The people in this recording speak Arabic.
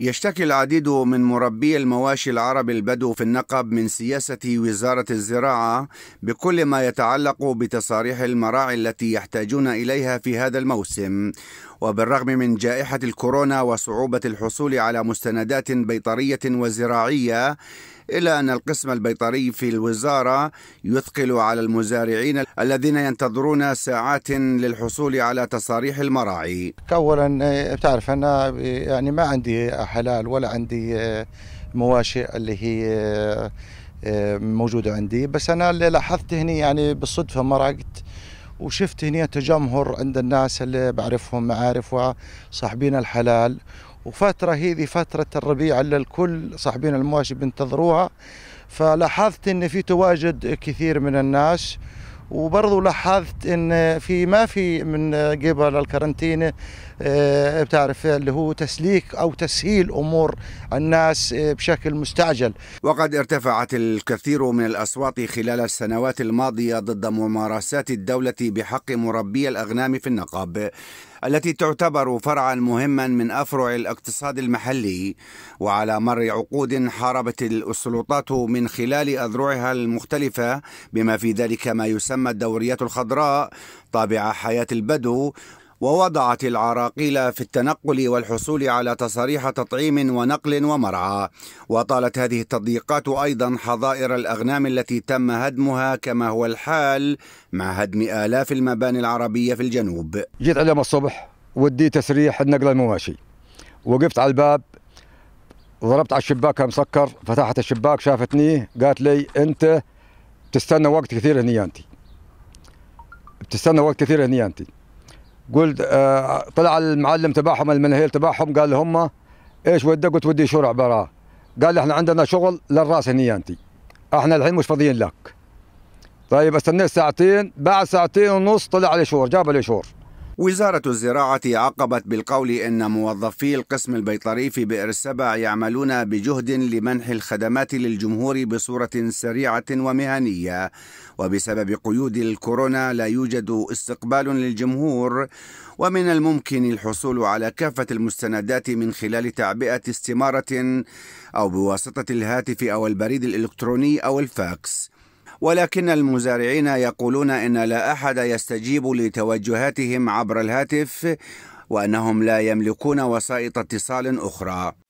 يشتكي العديد من مربي المواشي العرب البدو في النقب من سياسة وزارة الزراعة بكل ما يتعلق بتصاريح المراعي التي يحتاجون إليها في هذا الموسم وبالرغم من جائحة الكورونا وصعوبة الحصول على مستندات بيطرية وزراعية إلا أن القسم البيطري في الوزارة يثقل على المزارعين الذين ينتظرون ساعات للحصول على تصاريح المراعي أولا بتعرف أنا يعني ما عندي حلال ولا عندي آه، مواشئ اللي هي آه، آه، موجودة عندي بس أنا اللي لاحظت هني يعني بالصدفة مرقت وشفت هنا تجمهر عند الناس اللي بعرفهم معارف وصاحبين الحلال وفترة هذه فترة الربيع اللي الكل صاحبين المواشي بينتظروها فلاحظت ان في تواجد كثير من الناس وبرضه لاحظت ان في ما في من قبل الكرنتينه آه، بتعرف اللي هو تسليك او تسهيل امور الناس آه، بشكل مستعجل. وقد ارتفعت الكثير من الاصوات خلال السنوات الماضيه ضد ممارسات الدوله بحق مربي الاغنام في النقاب. التي تعتبر فرعا مهما من افرع الاقتصاد المحلي وعلى مر عقود حاربت السلطات من خلال اذرعها المختلفه بما في ذلك ما يسمى الدوريات الخضراء طابع حياه البدو ووضعت العراقيل في التنقل والحصول على تصاريح تطعيم ونقل ومرعى وطالت هذه التضييقات أيضا حظائر الأغنام التي تم هدمها كما هو الحال مع هدم آلاف المباني العربية في الجنوب جيت عليهم الصبح ودي تسريح النقل المواشي وقفت على الباب وضربت على الشباك مسكر فتحت الشباك شافتني قالت لي انت بتستنى وقت كثير هني انت بتستنى وقت كثير هني انت قلت آه، طلع المعلم تبعهم المنهيل تبعهم قال لهم ايش ودك قلت ودي شرع برا قال احنا عندنا شغل للراس هني انت احنا الحين مش فاضيين لك طيب استنيت ساعتين بعد ساعتين ونص طلع الاشور شور جاب الاشور شور وزارة الزراعة عقبت بالقول إن موظفي القسم البيطري في بئر السبع يعملون بجهد لمنح الخدمات للجمهور بصورة سريعة ومهنية وبسبب قيود الكورونا لا يوجد استقبال للجمهور ومن الممكن الحصول على كافة المستندات من خلال تعبئة استمارة أو بواسطة الهاتف أو البريد الإلكتروني أو الفاكس ولكن المزارعين يقولون ان لا احد يستجيب لتوجهاتهم عبر الهاتف وانهم لا يملكون وسائط اتصال اخرى